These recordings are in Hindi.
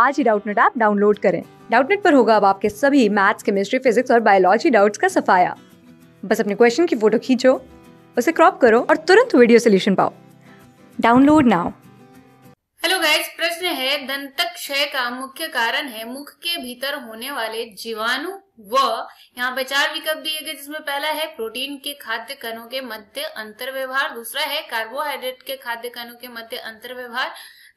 आज ही डाउटनेट ऐप डाउनलोड करें डाउटनेट पर होगा अब आपके सभी मैथ्स केमिस्ट्री फिजिक्स और बायोलॉजी डाउट्स का सफाया बस अपने क्वेश्चन की फोटो खींचो उसे क्रॉप करो और तुरंत वीडियो सोल्यूशन पाओ डाउनलोड नाउ हेलो गाइस प्रश्न है दंतक क्षय का मुख्य कारण है मुख के भीतर होने वाले जीवाणु व यहाँ पे चार विकल्प दिए गए जिसमें पहला है प्रोटीन के खाद्य कणों के मध्य अंतर व्यवहार दूसरा है कार्बोहाइड्रेट के खाद्य कणों के मध्य अंतर व्यवहार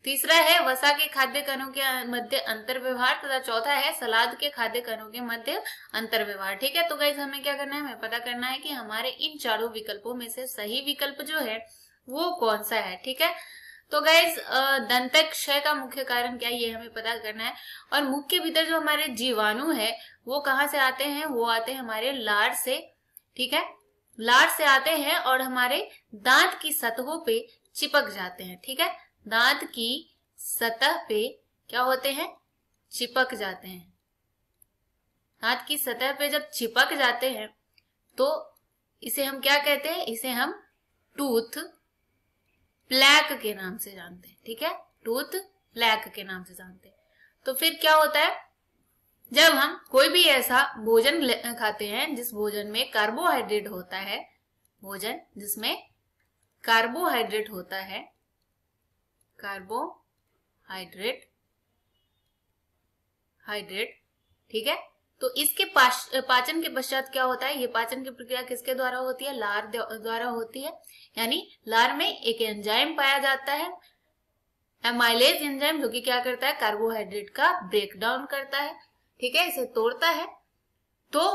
तीसरा है वसा के खाद्य कणों के मध्य अंतर व्यवहार तथा चौथा है सलाद के खाद्य कणों के मध्य अंतर व्यवहार ठीक है तो गाइज हमें क्या करना है हमें पता करना है कि हमारे इन चारों विकल्पों में से सही विकल्प जो है वो कौन सा है ठीक है तो गाइज दंत क्षय का मुख्य कारण क्या ये हमें पता करना है और मुख के भीतर जो हमारे जीवाणु है वो कहाँ से आते हैं वो आते हैं हमारे लार से ठीक है लार से आते हैं और हमारे दांत की सतहों पे चिपक जाते हैं ठीक है दांत की सतह पे क्या होते हैं चिपक जाते हैं दांत की सतह पे जब चिपक जाते हैं तो इसे हम क्या कहते हैं इसे हम टूथ प्लैक के नाम से जानते हैं ठीक है टूथ प्लैक के नाम से जानते हैं तो फिर क्या होता है जब हम कोई भी ऐसा भोजन खाते हैं जिस भोजन में कार्बोहाइड्रेट होता है भोजन जिसमें कार्बोहाइड्रेट होता है कार्बोहाइड्रेट हाइड्रेट ठीक है तो इसके पाचन के पश्चात क्या होता है ये पाचन की प्रक्रिया किसके द्वारा होती है लार द्वारा होती है यानी लार में एक एंजाइम पाया जाता है एमाइलेज एंजाइम जो कि क्या करता है कार्बोहाइड्रेट का ब्रेक डाउन करता है ठीक है इसे तोड़ता है तो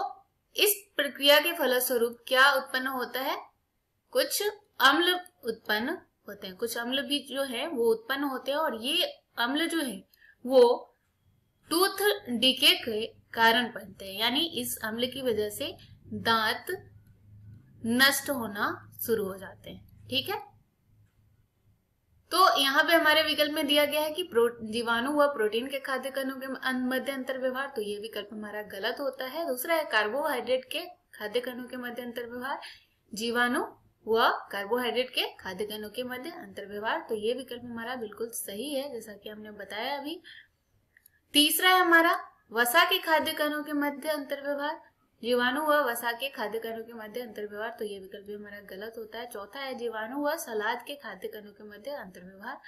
इस प्रक्रिया के फलस्वरूप क्या उत्पन्न होता है कुछ अम्ल उत्पन्न होते हैं कुछ अम्ल भी जो है वो उत्पन्न होते हैं और ये अम्ल जो है वो टूथ डीके के कारण बनते हैं यानी इस अम्ल की वजह से दांत नष्ट होना शुरू हो जाते हैं ठीक है तो यहाँ पे हमारे विकल्प में दिया गया है कि जीवाणु व प्रोटीन के खाद्य कणों के अं-, मध्य अंतर व्यवहार तो ये विकल्प हमारा गलत होता है दूसरा है कार्बोहाइड्रेट के खाद्य कणों के मध्य अंतर व्यवहार जीवाणु हुआ कार्बोहाइड्रेट के खाद्य कणों के मध्य अंतर्व्यवहार तो ये विकल्प हमारा बिल्कुल सही है जैसा कि हमने बताया अभी तीसरा है हमारा वसा के खाद्य कणों के मध्य अंतर्व्यवहार जीवाणु व वसा के खाद्य कणों के मध्य अंतर्व्यवहार तो ये विकल्प भी हमारा गलत होता है चौथा है जीवाणु व सलाद के खाद्य कणों के मध्य अंतर्व्यवहार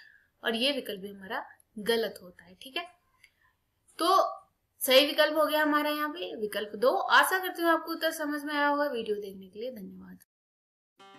और ये विकल्प भी हमारा गलत होता है ठीक है तो सही विकल्प हो गया हमारा यहाँ पे विकल्प दो आशा करती हूँ आपको उत्तर समझ में आया होगा वीडियो देखने के लिए धन्यवाद